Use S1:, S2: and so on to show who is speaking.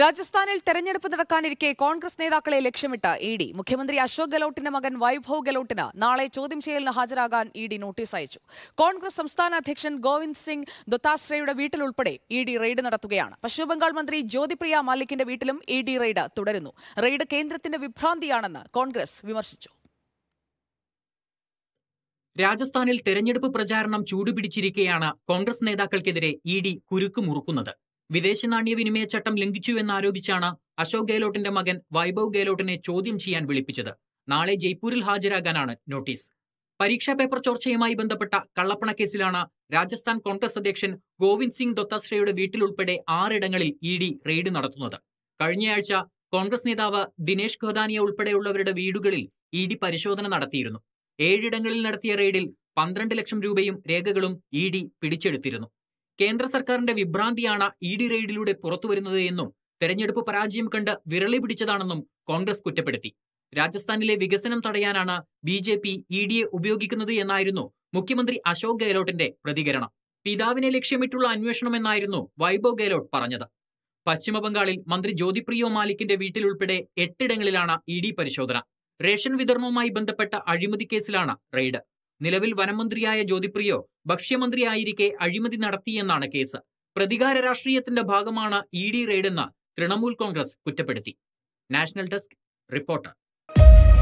S1: രാജസ്ഥാനിൽ തെരഞ്ഞെടുപ്പ് നടക്കാനിരിക്കെ കോൺഗ്രസ് നേതാക്കളെ ലക്ഷ്യമിട്ട് ഇ ഡി മുഖ്യമന്ത്രി അശോക് ഗെലോട്ടിന്റെ മകൻ വൈഭവ് ഗെലോട്ടിന് നാളെ ചോദ്യം ചെയ്യലിന് ഹാജരാകാൻ ഇ ഡി നോട്ടീസ് അയച്ചു കോൺഗ്രസ് സംസ്ഥാന അധ്യക്ഷൻ ഗോവിന്ദ് സിംഗ് ദത്താശ്രയുടെ വീട്ടിലുൾപ്പെടെ ഇ ഡി റെയ്ഡ് നടത്തുകയാണ് പശ്ചിമബംഗാൾ മന്ത്രി ജ്യോതിപ്രിയ മാലിക്കിന്റെ വീട്ടിലും ഇ ഡി റെയ്ഡ് തുടരുന്നു റെയ്ഡ് കേന്ദ്രത്തിന്റെ വിഭ്രാന്തിയാണെന്ന് കോൺഗ്രസ് വിമർശിച്ചു
S2: രാജസ്ഥാനിൽ തെരഞ്ഞെടുപ്പ് പ്രചാരണം ചൂടുപിടിച്ചിരിക്കെയാണ് കോൺഗ്രസ് നേതാക്കൾക്കെതിരെ ഇ ഡി കുരുക്കുമുറുക്കുന്നത് വിദേശ നാണ്യ വിനിമയ ചട്ടം ലംഘിച്ചു എന്നാരോപിച്ചാണ് അശോക് ഗെഹ്ലോട്ടിന്റെ മകൻ വൈഭവ് ഗെഹ്ലോട്ടിനെ ചോദ്യം ചെയ്യാൻ വിളിപ്പിച്ചത് നാളെ ജയ്പൂരിൽ ഹാജരാകാനാണ് നോട്ടീസ് പരീക്ഷാ പേപ്പർ ചോർച്ചയുമായി ബന്ധപ്പെട്ട കള്ളപ്പണക്കേസിലാണ് രാജസ്ഥാൻ കോൺഗ്രസ് അധ്യക്ഷൻ ഗോവിന്ദ് സിംഗ് ദൊത്താശ്രയുടെ വീട്ടിലുൾപ്പെടെ ആറിടങ്ങളിൽ ഇ ഡി റെയ്ഡ് നടത്തുന്നത് കഴിഞ്ഞയാഴ്ച കോൺഗ്രസ് നേതാവ് ദിനേശ് ഖദാനിയ ഉൾപ്പെടെയുള്ളവരുടെ വീടുകളിൽ ഇ ഡി പരിശോധന നടത്തിയിരുന്നു ഏഴിടങ്ങളിൽ നടത്തിയ റെയ്ഡിൽ പന്ത്രണ്ട് ലക്ഷം രൂപയും രേഖകളും ഇ ഡി പിടിച്ചെടുത്തിരുന്നു കേന്ദ്ര സർക്കാരിന്റെ വിഭ്രാന്തിയാണ് ഇ ഡി റെയ്ഡിലൂടെ പുറത്തുവരുന്നത് എന്നും തെരഞ്ഞെടുപ്പ് പരാജയം കണ്ട് വിരളി പിടിച്ചതാണെന്നും കോൺഗ്രസ് കുറ്റപ്പെടുത്തി രാജസ്ഥാനിലെ വികസനം തടയാനാണ് ബി ജെ പി ഇ ഡിയെ ഉപയോഗിക്കുന്നത് എന്നായിരുന്നു മുഖ്യമന്ത്രി അശോക് ഗെഹ്ലോട്ടിന്റെ പ്രതികരണം പിതാവിനെ ലക്ഷ്യമിട്ടുള്ള അന്വേഷണമെന്നായിരുന്നു വൈഭവ് ഗെഹ്ലോട്ട് പറഞ്ഞത് പശ്ചിമബംഗാളിൽ മന്ത്രി ജ്യോതിപ്രിയോ മാലിക്കിന്റെ വീട്ടിലുൾപ്പെടെ എട്ടിടങ്ങളിലാണ് ഇ ഡി പരിശോധന റേഷൻ വിതരണവുമായി ബന്ധപ്പെട്ട അഴിമതി കേസിലാണ് റെയ്ഡ് നിലവിൽ വനമന്ത്രിയായ ജ്യോതിപ്രിയോ ഭക്ഷ്യമന്ത്രിയായിരിക്കെ അഴിമതി നടത്തിയെന്നാണ് കേസ് പ്രതികാര രാഷ്ട്രീയത്തിന്റെ ഭാഗമാണ് ഇ ഡി റെയ്ഡെന്ന് തൃണമൂൽ കോൺഗ്രസ് കുറ്റപ്പെടുത്തി നാഷണൽ ഡെസ്ക് റിപ്പോർട്ടർ